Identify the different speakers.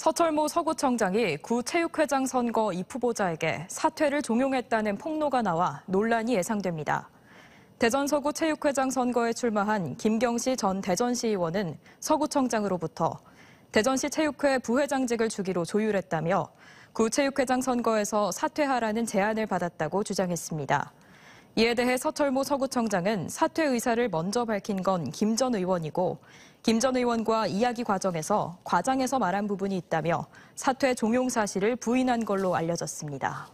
Speaker 1: 서철모 서구청장이 구체육회장 선거 입 후보자에게 사퇴를 종용했다는 폭로가 나와 논란이 예상됩니다. 대전 서구 체육회장 선거에 출마한 김경시 전 대전시의원은 서구청장으로부터 대전시 체육회 부회장직을 주기로 조율했다며 구체육회장 선거에서 사퇴하라는 제안을 받았다고 주장했습니다. 이에 대해 서철모 서구청장은 사퇴 의사를 먼저 밝힌 건 김 전 의원이고 김 전 의원과 이야기 과정에서 과장해서 말한 부분이 있다며 사퇴 종용 사실을 부인한 걸로 알려졌습니다.